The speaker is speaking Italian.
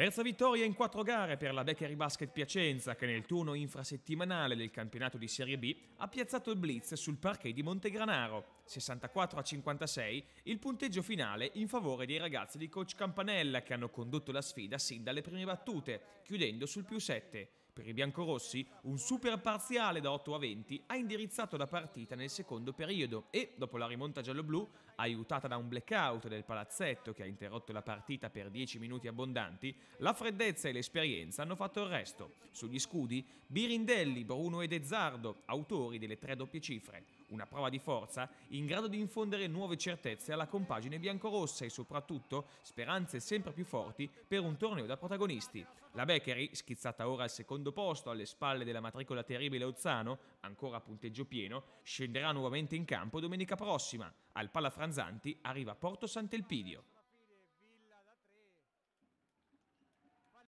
Terza vittoria in quattro gare per la Beccheri Basket Piacenza che nel turno infrasettimanale del campionato di Serie B ha piazzato il blitz sul parquet di Montegranaro. 64 a 56 il punteggio finale in favore dei ragazzi di coach Campanella che hanno condotto la sfida sin dalle prime battute, chiudendo sul più 7. Per i biancorossi, un super parziale da 8 a 20 ha indirizzato la partita nel secondo periodo e, dopo la rimonta gialloblu, aiutata da un blackout del palazzetto che ha interrotto la partita per 10 minuti abbondanti, la freddezza e l'esperienza hanno fatto il resto. Sugli scudi, Birindelli, Bruno e Dezzardo, autori delle tre doppie cifre, una prova di forza in grado di infondere nuove certezze alla compagine biancorossa e soprattutto speranze sempre più forti per un torneo da protagonisti. La Beccheri, schizzata ora al secondo secondo posto alle spalle della matricola terribile Ozzano, ancora a punteggio pieno, scenderà nuovamente in campo domenica prossima. Al Palafranzanti arriva Porto Sant'Elpidio.